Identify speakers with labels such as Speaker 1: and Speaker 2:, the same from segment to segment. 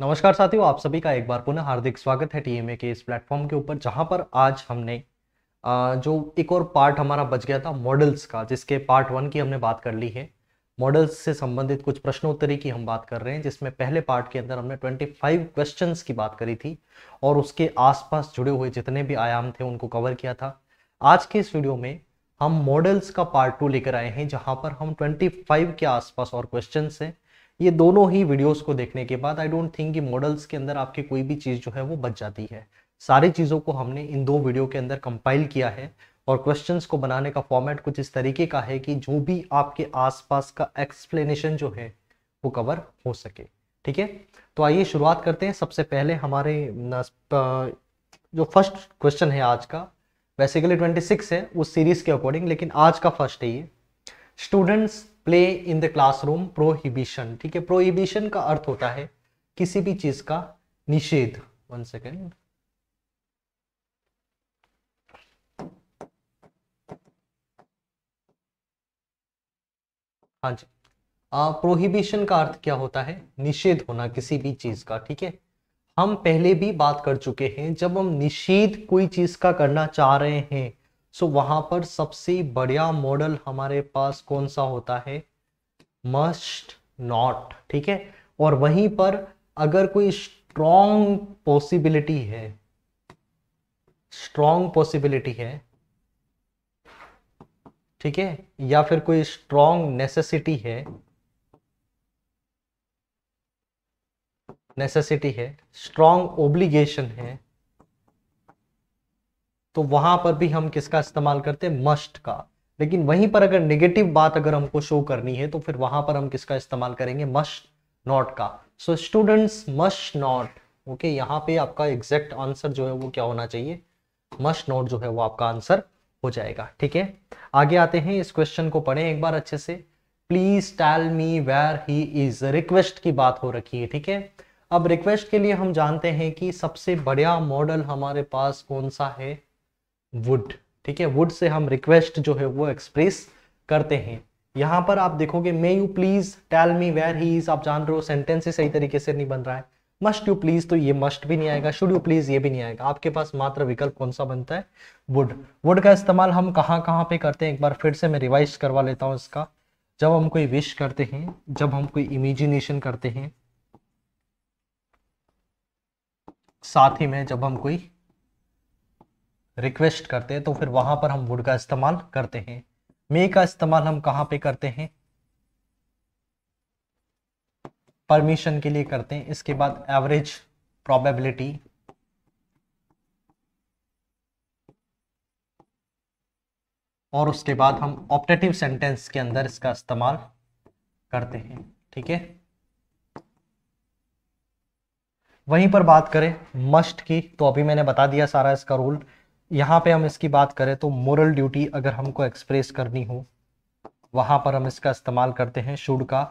Speaker 1: नमस्कार साथियों आप सभी का एक बार पुनः हार्दिक स्वागत है टीएमए के इस प्लेटफॉर्म के ऊपर जहां पर आज हमने जो एक और पार्ट हमारा बच गया था मॉडल्स का जिसके पार्ट वन की हमने बात कर ली है मॉडल्स से संबंधित कुछ प्रश्नोत्तरी की हम बात कर रहे हैं जिसमें पहले पार्ट के अंदर हमने 25 क्वेश्चंस की बात करी थी और उसके आसपास जुड़े हुए जितने भी आयाम थे उनको कवर किया था आज के इस वीडियो में हम मॉडल्स का पार्ट टू लेकर आए हैं जहाँ पर हम 25 के आसपास और क्वेश्चन हैं ये दोनों ही वीडियोस को देखने के बाद आई डोंट थिंक कि मॉडल्स के अंदर आपकी कोई भी चीज़ जो है वो बच जाती है सारी चीज़ों को हमने इन दो वीडियो के अंदर कंपाइल किया है और क्वेश्चंस को बनाने का फॉर्मेट कुछ इस तरीके का है कि जो भी आपके आसपास का एक्सप्लेनेशन जो है वो कवर हो सके ठीक है तो आइए शुरुआत करते हैं सबसे पहले हमारे जो फर्स्ट क्वेश्चन है आज का बेसिकली ट्वेंटी है उस सीरीज के अकॉर्डिंग लेकिन आज का फर्स्ट है ये students play in the classroom prohibition ठीक है प्रोहिबिशन का अर्थ होता है किसी भी चीज का निषेध वन सेकेंड हाँ जी प्रोहिबिशन का अर्थ क्या होता है निषेध होना किसी भी चीज का ठीक है हम पहले भी बात कर चुके हैं जब हम निषेध कोई चीज का करना चाह रहे हैं सो so, वहां पर सबसे बढ़िया मॉडल हमारे पास कौन सा होता है मस्ट नॉट ठीक है और वहीं पर अगर कोई स्ट्रॉन्ग पॉसिबिलिटी है स्ट्रॉन्ग पॉसिबिलिटी है ठीक है या फिर कोई स्ट्रॉन्ग नेसेसिटी है नेसेसिटी है स्ट्रॉन्ग ओब्लिगेशन है तो वहां पर भी हम किसका इस्तेमाल करते हैं मस्ट का लेकिन वहीं पर अगर नेगेटिव बात अगर हमको शो करनी है तो फिर वहां पर हम किसका इस्तेमाल करेंगे मस्ट नॉट का so students must not okay यहाँ पे आपका एग्जैक्ट आंसर जो है वो क्या होना चाहिए मस्ट नॉट जो है वो आपका आंसर हो जाएगा ठीक है आगे आते हैं इस क्वेश्चन को पढ़ें एक बार अच्छे से please tell me where he is request की बात हो रखी है ठीक है अब रिक्वेस्ट के लिए हम जानते हैं कि सबसे बढ़िया मॉडल हमारे पास कौन सा है वुड ठीक है वुड से हम रिक्वेस्ट जो है वो एक्सप्रेस करते हैं यहां पर आप देखोगे may you please tell me where he is आप जान रहे हो सेंटेंस ही सही तरीके से नहीं बन रहा है मस्ट यू प्लीज तो ये मस्ट भी नहीं आएगा शुड यू प्लीज ये भी नहीं आएगा आपके पास मात्र विकल्प कौन सा बनता है वुड वुड का इस्तेमाल हम कहाँ कहाँ पे करते हैं एक बार फिर से मैं रिवाइज करवा लेता हूँ इसका जब हम कोई विश करते हैं जब हम कोई इमेजिनेशन करते हैं साथ ही में जब हम कोई रिक्वेस्ट करते हैं तो फिर वहां पर हम वुड का इस्तेमाल करते हैं मे का इस्तेमाल हम कहां पे करते हैं परमिशन के लिए करते हैं इसके बाद एवरेज प्रोबेबिलिटी और उसके बाद हम ऑप्टेटिव सेंटेंस के अंदर इसका इस्तेमाल करते हैं ठीक है वहीं पर बात करें मस्ट की तो अभी मैंने बता दिया सारा इसका रूल यहाँ पे हम इसकी बात करें तो मोरल ड्यूटी अगर हमको एक्सप्रेस करनी हो वहाँ पर हम इसका इस्तेमाल करते हैं शुड का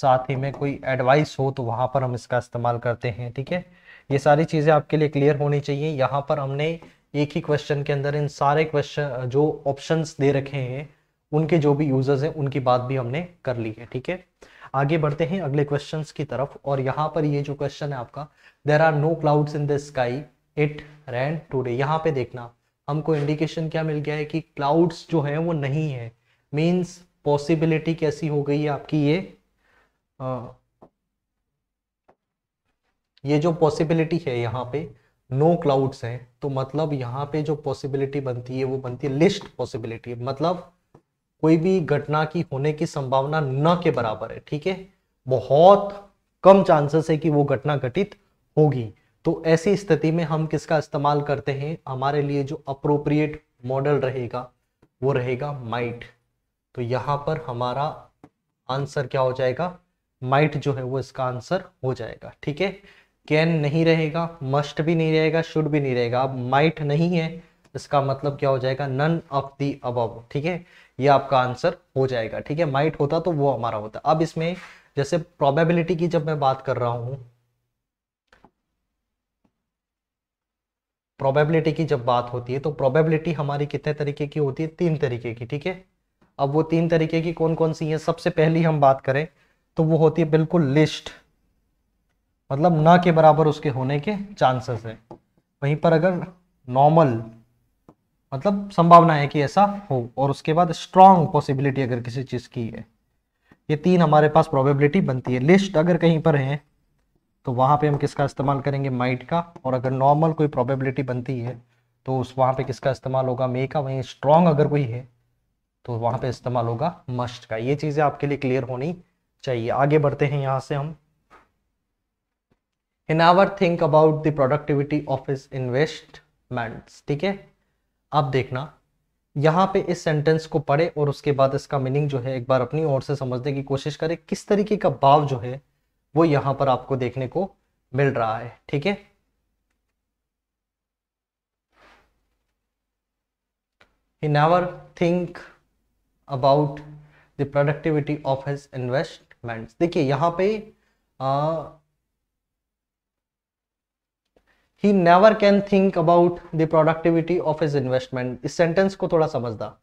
Speaker 1: साथ ही में कोई एडवाइस हो तो वहाँ पर हम इसका इस्तेमाल करते हैं ठीक है ये सारी चीज़ें आपके लिए क्लियर होनी चाहिए यहाँ पर हमने एक ही क्वेश्चन के अंदर इन सारे क्वेश्चन जो ऑप्शन दे रखे हैं उनके जो भी यूजर्स हैं उनकी बात भी हमने कर ली है ठीक है आगे बढ़ते हैं अगले क्वेश्चन की तरफ और यहाँ पर ये जो क्वेश्चन है आपका there are no clouds in the sky it rain today यहाँ पे देखना हमको इंडिकेशन क्या मिल गया है कि क्लाउड्स जो है वो नहीं है मीन्स पॉसिबिलिटी कैसी हो गई है आपकी ये आ, ये जो पॉसिबिलिटी है यहाँ पे नो क्लाउड्स हैं तो मतलब यहाँ पे जो पॉसिबिलिटी बनती है वो बनती है लिस्ट पॉसिबिलिटी मतलब कोई भी घटना की होने की संभावना न के बराबर है ठीक है बहुत कम चांसेस है कि वो घटना घटित होगी तो ऐसी स्थिति में हम किसका इस्तेमाल करते हैं हमारे लिए जो अप्रोप्रिएट मॉडल रहेगा वो रहेगा माइट तो यहां पर हमारा आंसर क्या हो जाएगा माइट जो है वो इसका आंसर हो जाएगा ठीक है कैन नहीं रहेगा मस्ट भी नहीं रहेगा शुड भी नहीं रहेगा अब माइट नहीं है इसका मतलब क्या हो जाएगा नन ऑफ दी अब ठीक है ये आपका आंसर हो जाएगा ठीक है माइट होता तो वो हमारा होता अब इसमें जैसे प्रोबेबिलिटी की जब मैं बात कर रहा हूँ प्रोबेबिलिटी की जब बात होती है तो प्रोबेबिलिटी हमारी कितने तरीके की होती है तीन तरीके की ठीक है अब वो तीन तरीके की कौन कौन सी है सबसे पहली हम बात करें तो वो होती है बिल्कुल लिस्ट मतलब न के बराबर उसके होने के चांसेस है वहीं पर अगर नॉर्मल मतलब संभावना है कि ऐसा हो और उसके बाद स्ट्रांग पॉसिबिलिटी अगर किसी चीज़ की है ये तीन हमारे पास प्रोबेबिलिटी बनती है लिस्ट अगर कहीं पर है तो वहां पे हम किसका इस्तेमाल करेंगे माइट का और अगर नॉर्मल कोई प्रोबेबिलिटी बनती है तो उस वहां पे किसका इस्तेमाल होगा मे का वहीं स्ट्रॉन्ग अगर कोई है तो वहां पे इस्तेमाल होगा मस्ट का ये चीज़ें आपके लिए क्लियर होनी चाहिए आगे बढ़ते हैं यहां से हम in our think about the productivity of is investment ठीक है अब देखना यहाँ पे इस सेंटेंस को पढ़े और उसके बाद इसका मीनिंग जो है एक बार अपनी ओर से समझने की कोशिश करें किस तरीके का भाव जो है वो यहां पर आपको देखने को मिल रहा है ठीक है he never think about the productivity of his investment देखिए यहां पे he never can think about the productivity of his investment इस सेंटेंस को थोड़ा समझदा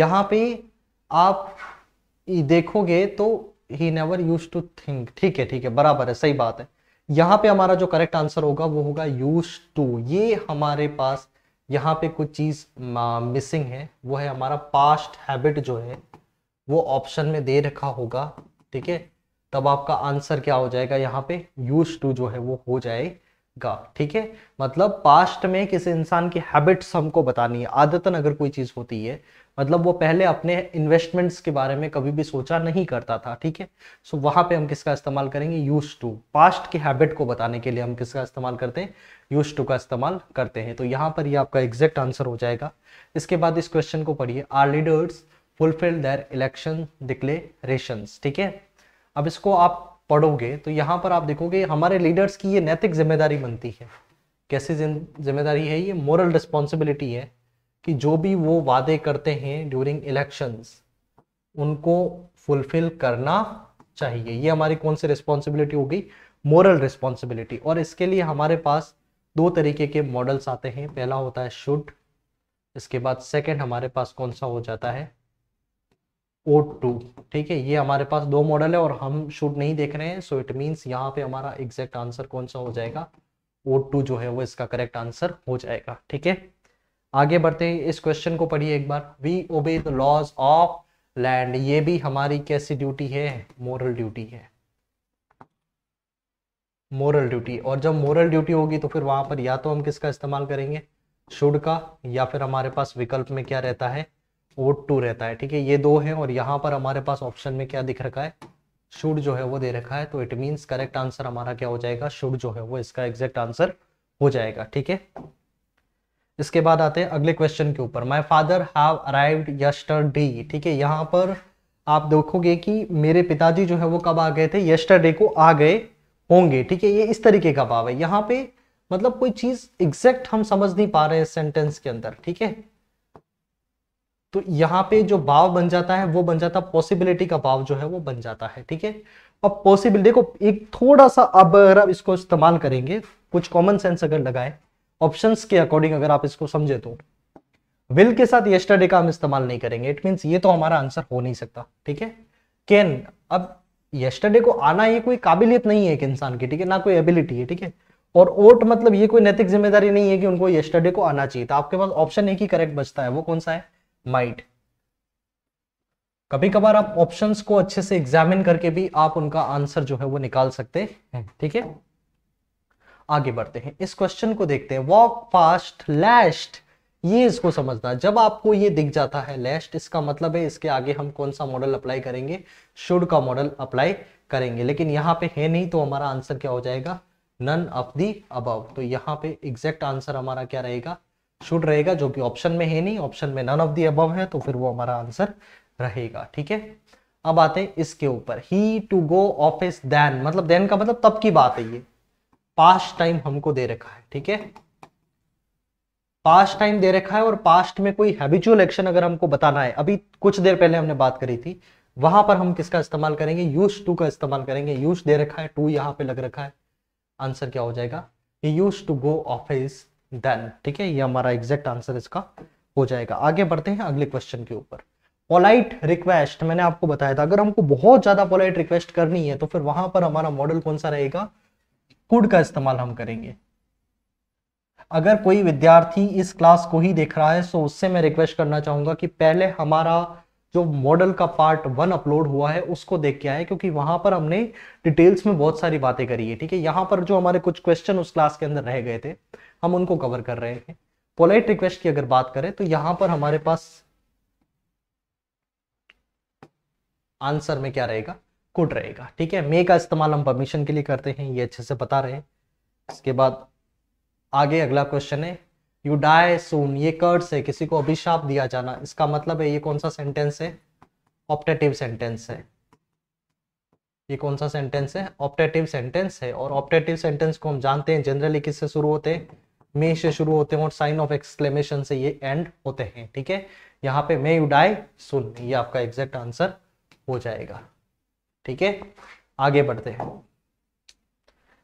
Speaker 1: यहां पे आप देखोगे तो he never use to think ठीक है ठीक है बराबर है सही बात है यहाँ पे हमारा जो करेक्ट आंसर होगा वो होगा यूज टू ये हमारे पास यहाँ पे कुछ चीज मिसिंग है वो है हमारा पास्ट हैबिट जो है वो ऑप्शन में दे रखा होगा ठीक है तब आपका आंसर क्या हो जाएगा यहाँ पे यूज टू जो है वो हो जाएगा ठीक है मतलब पास्ट में किसी इंसान की हैबिट्स हमको बतानी है आदतन अगर कोई चीज होती है मतलब वो पहले अपने इन्वेस्टमेंट्स के बारे में कभी भी सोचा नहीं करता था ठीक है सो वहां पे हम किसका इस्तेमाल करेंगे यूज टू पास्ट की हैबिट को बताने के लिए हम किसका इस्तेमाल करते हैं यूज टू का इस्तेमाल करते हैं तो यहाँ पर ये आपका एग्जैक्ट आंसर हो जाएगा इसके बाद इस क्वेश्चन को पढ़िए are leaders fulfil their election declaration ठीक है अब इसको आप पढ़ोगे तो यहाँ पर आप देखोगे हमारे लीडर्स की ये नैतिक जिम्मेदारी बनती है कैसी जिम्मेदारी है ये मॉरल रिस्पॉन्सिबिलिटी है कि जो भी वो वादे करते हैं ड्यूरिंग इलेक्शंस उनको फुलफिल करना चाहिए ये हमारी कौन सी रिस्पॉन्सिबिलिटी होगी मॉरल रिस्पॉन्सिबिलिटी और इसके लिए हमारे पास दो तरीके के मॉडल्स आते हैं पहला होता है शुड इसके बाद सेकंड हमारे पास कौन सा हो जाता है ओ टू ठीक है ये हमारे पास दो मॉडल है और हम शुड नहीं देख रहे हैं सो इट मीन्स यहाँ पे हमारा एग्जैक्ट आंसर कौन सा हो जाएगा ओ टू जो है वो इसका करेक्ट आंसर हो जाएगा ठीक है आगे बढ़ते हैं इस क्वेश्चन को पढ़िए एक बार we obey the laws of land ये भी हमारी कैसी ड्यूटी है मोरल ड्यूटी है मोरल ड्यूटी और जब मोरल ड्यूटी होगी तो फिर वहां पर या तो हम किसका इस्तेमाल करेंगे शुड का या फिर हमारे पास विकल्प में क्या रहता है वोट टू रहता है ठीक है ये दो हैं और यहाँ पर हमारे पास ऑप्शन में क्या दिख रखा है शुड जो है वो दे रखा है तो इट मीन्स करेक्ट आंसर हमारा क्या हो जाएगा शुड जो है वो इसका एग्जैक्ट आंसर हो जाएगा ठीक है इसके बाद आते हैं अगले क्वेश्चन के ऊपर my father have arrived yesterday ठीक है यहाँ पर आप देखोगे कि मेरे पिताजी जो है वो कब आ गए थे यस्टर को आ गए होंगे ठीक है ये इस तरीके का भाव है यहाँ पे मतलब कोई चीज एग्जैक्ट हम समझ नहीं पा रहे हैं सेंटेंस के अंदर ठीक है तो यहाँ पे जो भाव बन जाता है वो बन जाता है पॉसिबिलिटी का भाव जो है वो बन जाता है ठीक है अब पॉसिबिलिटी को एक थोड़ा सा अब अगर आप इसको इस्तेमाल करेंगे कुछ कॉमन सेंस अगर लगाए ऑप्शंस के अकॉर्डिंग अगर आप इसको समझे तो विल के साथ यस्टरडे का हम इस्तेमाल नहीं करेंगे इट मीन ये तो हमारा आंसर हो नहीं सकता ठीक है कैन अब यस्टरडे को आना ये कोई काबिलियत नहीं है एक इंसान की ठीक है ना कोई एबिलिटी है ठीक है और ओट मतलब ये कोई नैतिक जिम्मेदारी नहीं है कि उनको यस्टरडे को आना चाहिए था तो आपके पास ऑप्शन एक ही करेक्ट बचता है वो कौन सा है माइट कभी कभार आप ऑप्शंस को अच्छे से एग्जामिन करके भी आप उनका आंसर जो है वो निकाल सकते हैं ठीक है आगे बढ़ते हैं इस क्वेश्चन को देखते हैं वॉक फास्ट लैस्ट ये इसको समझना जब आपको ये दिख जाता है लेस्ट इसका मतलब है इसके आगे हम कौन सा मॉडल अप्लाई करेंगे शुड का मॉडल अप्लाई करेंगे लेकिन यहाँ पे है नहीं तो हमारा आंसर क्या हो जाएगा नन ऑफ दी अबव तो यहाँ पे एग्जैक्ट आंसर हमारा क्या रहेगा शुड रहेगा जो कि ऑप्शन में है नहीं ऑप्शन में नन ऑफ दी अबव है तो फिर वो हमारा आंसर रहेगा ठीक है अब आते हैं इसके ऊपर he to go office then मतलब देन का मतलब तब की बात है ये पास्ट टाइम हमको दे रखा है ठीक है पास्ट टाइम दे रखा है और पास्ट में कोई हैबिचुअल एक्शन अगर हमको बताना है अभी कुछ देर पहले हमने बात करी थी वहां पर हम किसका इस्तेमाल करेंगे यूज टू का इस्तेमाल करेंगे यूज दे रखा है टू यहां पे लग रखा है आंसर क्या हो जाएगा use to go office then ठीक है ये हमारा एग्जैक्ट आंसर इसका हो जाएगा आगे बढ़ते हैं अगले क्वेश्चन के ऊपर पोलाइट रिक्वेस्ट मैंने आपको बताया था अगर हमको बहुत ज्यादा पोलाइट रिक्वेस्ट करनी है तो फिर वहां पर हमारा मॉडल कौन सा रहेगा कुड का इस्तेमाल हम करेंगे अगर कोई विद्यार्थी इस क्लास को ही देख रहा है सो तो उससे मैं रिक्वेस्ट करना चाहूंगा कि पहले हमारा जो मॉडल का पार्ट वन अपलोड हुआ है उसको देख के आए क्योंकि वहां पर हमने डिटेल्स में बहुत सारी बातें करी है ठीक है यहां पर जो हमारे कुछ क्वेश्चन उस क्लास के अंदर रह गए थे हम उनको कवर कर रहे हैं पोलाइट रिक्वेस्ट की अगर बात करें तो यहां पर हमारे पास आंसर में क्या रहेगा कुड रहेगा ठीक है मे का इस्तेमाल हम परमिशन के लिए करते हैं ये अच्छे से बता रहे इसके बाद आगे अगला क्वेश्चन है यू डाय सोन ये कर्ड्स है किसी को अभिशाप दिया जाना इसका मतलब है ये कौन सा सेंटेंस है ऑप्टेटिव सेंटेंस है ये कौन सा सेंटेंस है ऑप्टेटिव सेंटेंस है और ऑप्टेटिव सेंटेंस को हम जानते हैं जनरली किससे शुरू होते हैं मे से शुरू होते हैं और साइन ऑफ एक्सक्लेमेशन से ये एंड होते हैं ठीक है यहाँ पे मे यू डाई सुन ये आपका एग्जैक्ट आंसर हो जाएगा ठीक है आगे बढ़ते हैं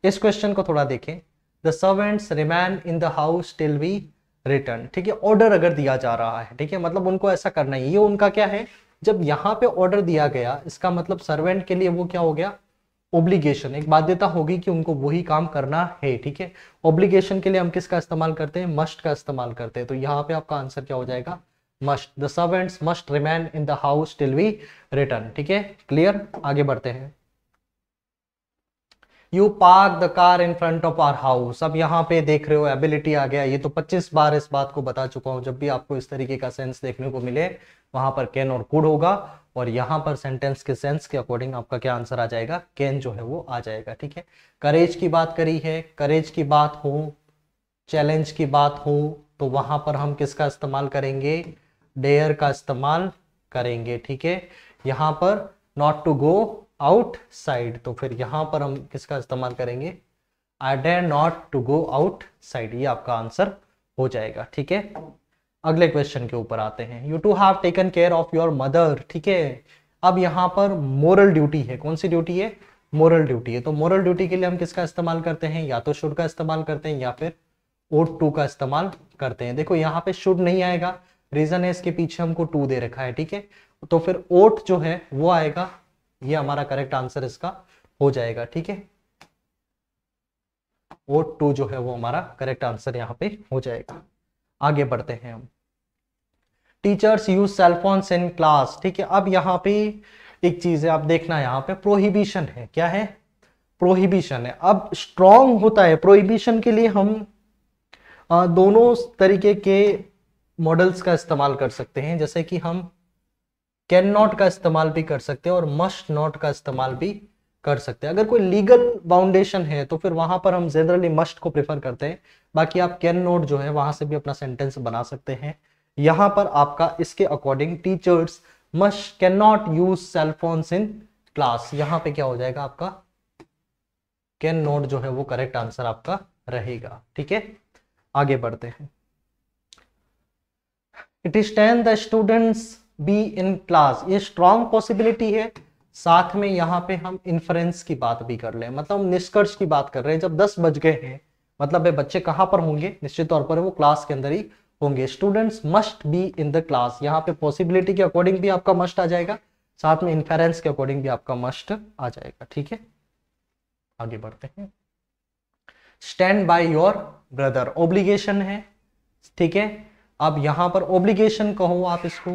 Speaker 1: इस क्वेश्चन को थोड़ा देखें the servants remain in the house till we return ठीक है ऑर्डर अगर दिया जा रहा है ठीक है मतलब उनको ऐसा करना है ये उनका क्या है जब यहां पे ऑर्डर दिया गया इसका मतलब सर्वेंट के लिए वो क्या हो गया ओब्लिगेशन एक बाध्यता होगी कि उनको वही काम करना है ठीक है ओब्लिगेशन के लिए हम किसका इस्तेमाल करते हैं मस्ट का इस्तेमाल करते हैं तो यहाँ पे आपका आंसर क्या हो जाएगा must the servants must remain in the house till we return ठीक है क्लियर आगे बढ़ते हैं you park the car in front of our house अब यहाँ पे देख रहे हो एबिलिटी आ गया ये तो 25 बार इस बात को बता चुका हूं जब भी आपको इस तरीके का सेंस देखने को मिले वहां पर कैन और कुड होगा और यहाँ पर सेंटेंस के सेंस के अकॉर्डिंग आपका क्या आंसर आ जाएगा कैन जो है वो आ जाएगा ठीक है करेज की बात करी है करेज की बात हो चैलेंज की बात हो तो वहां पर हम किसका इस्तेमाल करेंगे डेयर का इस्तेमाल करेंगे ठीक है यहां पर not to go outside तो फिर यहां पर हम किसका इस्तेमाल करेंगे I dare not to go outside ये आपका आंसर हो जाएगा ठीक है अगले क्वेश्चन के ऊपर आते हैं you to have taken care of your mother ठीक है अब यहां पर मोरल ड्यूटी है कौन सी ड्यूटी है मोरल ड्यूटी है तो मोरल ड्यूटी के लिए हम किसका इस्तेमाल करते हैं या तो शुड का इस्तेमाल करते हैं या फिर ओट टू का इस्तेमाल करते हैं देखो यहाँ पे शुड नहीं आएगा रीजन है इसके पीछे हमको टू दे रखा है ठीक है तो फिर ओट जो है वो आएगा ये हमारा करेक्ट आंसर इसका हो जाएगा ठीक है ओट टू जो है वो हमारा करेक्ट आंसर यहाँ पे हो जाएगा आगे बढ़ते हैं हम teachers use cellphones in class ठीक है अब यहाँ पे एक चीज है आप देखना यहाँ पे प्रोहिबिशन है क्या है प्रोहिबिशन है अब स्ट्रॉन्ग होता है प्रोहिबिशन के लिए हम दोनों तरीके के मॉडल्स का इस्तेमाल कर सकते हैं जैसे कि हम कैन नॉट का इस्तेमाल भी कर सकते हैं और मस्ट नॉट का इस्तेमाल भी कर सकते हैं अगर कोई लीगल बाउंडेशन है तो फिर वहां पर हम जनरली मस्ट को प्रेफर करते हैं बाकी आप कैन नॉट जो है वहां से भी अपना सेंटेंस बना सकते हैं यहां पर आपका इसके according teachers must can not use cellphones in class यहां पे क्या हो जाएगा आपका कैन नॉट जो है वो करेक्ट आंसर आपका रहेगा ठीक है आगे बढ़ते हैं it is ten the students be in class ये स्ट्रॉन्ग पॉसिबिलिटी है साथ में यहाँ पे हम इन्फ्रेंस की बात भी कर ले मतलब हम निष्कर्ष की बात कर रहे हैं जब दस बज गए हैं मतलब ये बच्चे कहाँ पर होंगे निश्चित तौर पर वो क्लास के अंदर ही होंगे students must be in the class यहाँ पे पॉसिबिलिटी के अकॉर्डिंग भी आपका मस्ट आ जाएगा साथ में इन्फेरेंस के अकॉर्डिंग भी आपका मस्ट आ जाएगा ठीक है आगे बढ़ते हैं stand by your brother obligation है ठीक है अब यहां पर ऑब्लिगेशन कहो आप इसको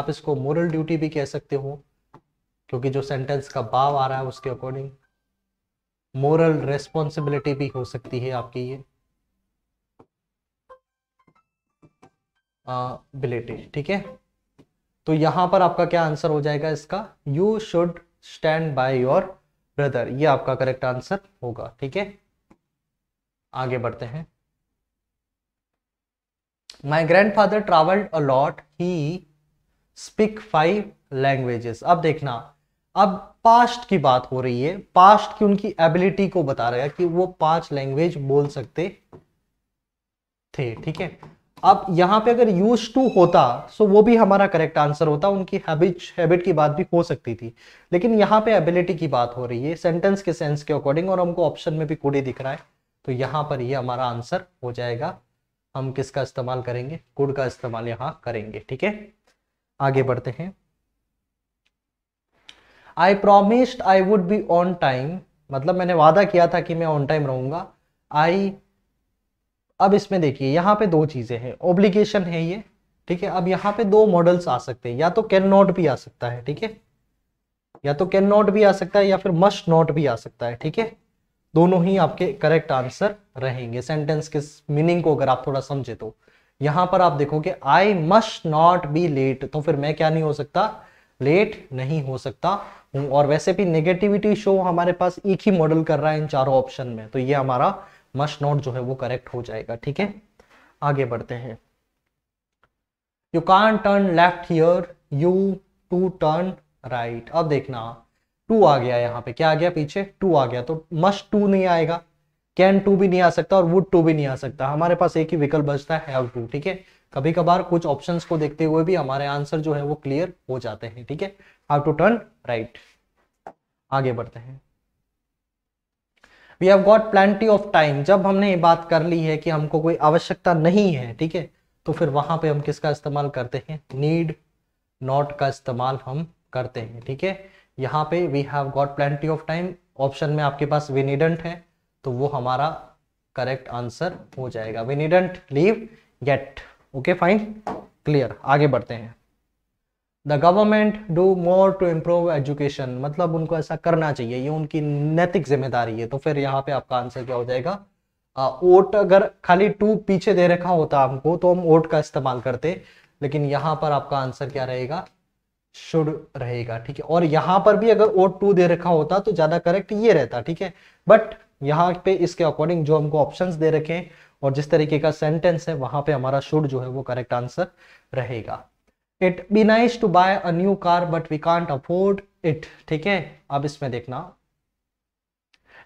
Speaker 1: आप इसको मोरल ड्यूटी भी कह सकते हो क्योंकि जो सेंटेंस का भाव आ रहा है उसके अकॉर्डिंग मोरल रेस्पॉन्सिबिलिटी भी हो सकती है आपकी ये बिलिटी ठीक है तो यहां पर आपका क्या आंसर हो जाएगा इसका you should stand by your brother ये आपका करेक्ट आंसर होगा ठीक है आगे बढ़ते हैं my grandfather travelled a lot he speak five languages अब देखना अब पास्ट की बात हो रही है पास्ट की उनकी एबिलिटी को बता रहा है कि वो पांच लैंग्वेज बोल सकते थे ठीक है अब यहां पे अगर यूज टू होता सो वो भी हमारा करेक्ट आंसर होता उनकी हैबिट हैबिट की बात भी हो सकती थी लेकिन यहां पे एबिलिटी की बात हो रही है सेंटेंस के सेंस के अकॉर्डिंग और हमको ऑप्शन में भी कूड़े दिख रहा है तो यहां पर ये यह हमारा आंसर हो जाएगा हम किसका इस्तेमाल करेंगे कुड का इस्तेमाल यहां करेंगे ठीक है आगे बढ़ते हैं I promised I would be on time मतलब मैंने वादा किया था कि मैं ऑन टाइम रहूंगा आई अब इसमें देखिए यहां पे दो चीज़ें हैं ओब्लिगेशन है ये ठीक है अब यहां पे दो मॉडल्स आ सकते हैं या तो कैन नॉट भी आ सकता है ठीक है या तो कैन नॉट भी आ सकता है या फिर मस्ट नॉट भी आ सकता है ठीक है दोनों ही आपके करेक्ट आंसर रहेंगे सेंटेंस के मीनिंग को अगर आप थोड़ा समझे तो यहां पर आप देखोगे I must not be late तो फिर मैं क्या नहीं हो सकता लेट नहीं हो सकता हूं और वैसे भी नेगेटिविटी शो हमारे पास एक ही मॉडल कर रहा है इन चारों ऑप्शन में तो ये हमारा मस्ट नॉट जो है वो करेक्ट हो जाएगा ठीक है आगे बढ़ते हैं you can turn left here you to turn right अब देखना टू आ गया यहाँ पे क्या आ गया पीछे टू आ गया तो मस्ट टू नहीं आएगा कैन टू भी नहीं आ सकता और वुड टू भी नहीं आ सकता हमारे पास एक ही विकल्प बचता है हैव टू ठीक है कभी कभार कुछ ऑप्शंस को देखते हुए भी हमारे आंसर जो है वो क्लियर हो जाते हैं ठीक है हैव टू टर्न राइट आगे बढ़ते हैं we have got plenty of time जब हमने ये बात कर ली है कि हमको कोई आवश्यकता नहीं है ठीक है तो फिर वहां पे हम किसका इस्तेमाल करते हैं नीड नॉट का इस्तेमाल हम करते हैं ठीक है यहाँ पे we have got plenty of time option में आपके पास विनिडेंट है तो वो हमारा करेक्ट आंसर हो जाएगा we needn't leave yet okay fine clear आगे बढ़ते हैं the government do more to improve education मतलब उनको ऐसा करना चाहिए ये उनकी नैतिक जिम्मेदारी है तो फिर यहाँ पे आपका आंसर क्या हो जाएगा ओट अगर खाली टू पीछे दे रखा होता हमको तो हम ओट का इस्तेमाल करते लेकिन यहाँ पर आपका आंसर क्या रहेगा शुड रहेगा ठीक है और यहां पर भी अगर ओ टू दे रखा होता तो ज्यादा करेक्ट ये रहता ठीक है बट यहाँ पे इसके अकॉर्डिंग जो हमको ऑप्शन दे रखे हैं और जिस तरीके का सेंटेंस है वहां पे हमारा शुड जो है वो करेक्ट आंसर रहेगा it be nice to buy a new car but we can't afford it ठीक है अब इसमें देखना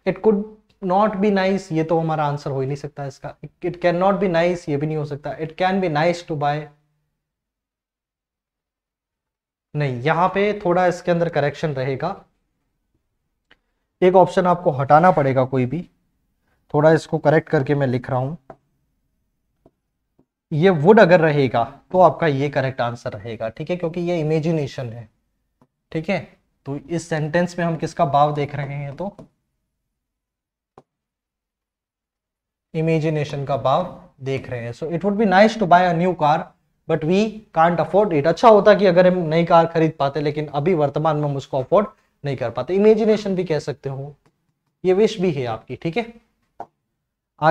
Speaker 1: it could not be nice ये तो हमारा आंसर हो ही नहीं सकता इसका it can not be nice ये भी नहीं हो सकता it can be nice to buy नहीं यहां पे थोड़ा इसके अंदर करेक्शन रहेगा एक ऑप्शन आपको हटाना पड़ेगा कोई भी थोड़ा इसको करेक्ट करके मैं लिख रहा हूं ये वुड अगर रहेगा तो आपका ये करेक्ट आंसर रहेगा ठीक है क्योंकि ये इमेजिनेशन है ठीक है तो इस सेंटेंस में हम किसका भाव देख रहे हैं तो इमेजिनेशन का भाव देख रहे हैं so it would be nice to buy a new car but we can't afford it अच्छा होता कि अगर हम नई कार खरीद पाते लेकिन अभी वर्तमान में हम उसको अफोर्ड नहीं कर पाते इमेजिनेशन भी कह सकते हो ये विश भी है आपकी ठीक है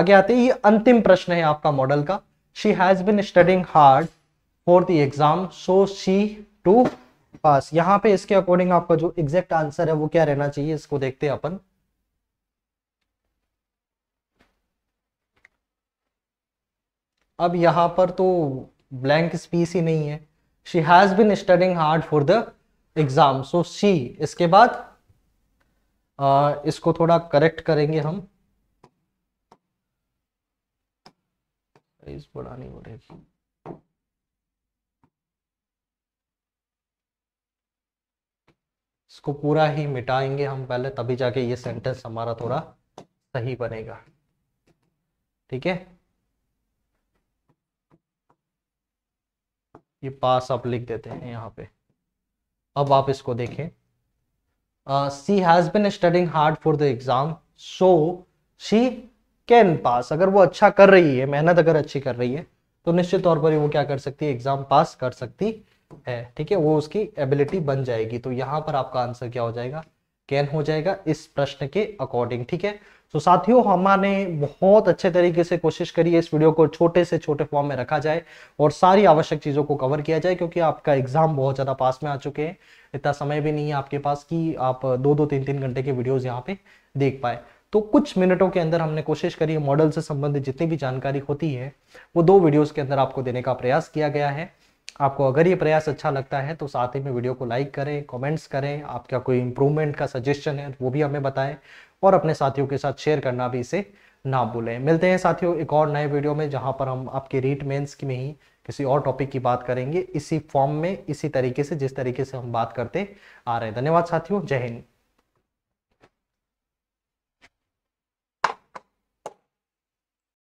Speaker 1: आगे आते ये अंतिम प्रश्न है आपका मॉडल का she has been studying hard for the exam so she to pass यहां पे इसके अकॉर्डिंग आपका जो एग्जैक्ट आंसर है वो क्या रहना चाहिए इसको देखते हैं अपन अब यहां पर तो ब्लैंक स्पीस ही नहीं है she has been studying hard for the exam so she इसके बाद आ, इसको थोड़ा करेक्ट करेंगे हम बड़ा नहीं हो रही इसको पूरा ही मिटाएंगे हम पहले तभी जाके ये सेंटेंस हमारा थोड़ा सही बनेगा ठीक है ये पास आप लिख देते हैं यहाँ पे अब आप इसको देखें she has been studying hard for the exam so she can pass अगर वो अच्छा कर रही है मेहनत अगर अच्छी कर रही है तो निश्चित तौर पर वो क्या कर सकती है एग्ज़ाम पास कर सकती है ठीक है वो उसकी एबिलिटी बन जाएगी तो यहां पर आपका आंसर क्या हो जाएगा कैन हो जाएगा इस प्रश्न के अकॉर्डिंग ठीक है तो साथियों हमारे बहुत अच्छे तरीके से कोशिश करी है इस वीडियो को छोटे से छोटे फॉर्म में रखा जाए और सारी आवश्यक चीज़ों को कवर किया जाए क्योंकि आपका एग्जाम बहुत ज़्यादा पास में आ चुके हैं इतना समय भी नहीं है आपके पास कि आप दो दो तीन तीन घंटे के वीडियोज़ यहाँ पे देख पाए तो कुछ मिनटों के अंदर हमने कोशिश करी मॉडल से संबंधित जितनी भी जानकारी होती है वो दो वीडियोज़ के अंदर आपको देने का प्रयास किया गया है आपको अगर ये प्रयास अच्छा लगता है तो साथ ही में वीडियो को लाइक करें कमेंट्स करें आपका कोई इंप्रूवमेंट का सजेशन है वो भी हमें बताएं और अपने साथियों के साथ शेयर करना भी इसे ना भूलें मिलते हैं साथियों एक और नए वीडियो में जहाँ पर हम आपके रीट मेन्स में ही किसी और टॉपिक की बात करेंगे इसी फॉर्म में इसी तरीके से जिस तरीके से हम बात करते आ रहे हैं धन्यवाद साथियों जय हिंद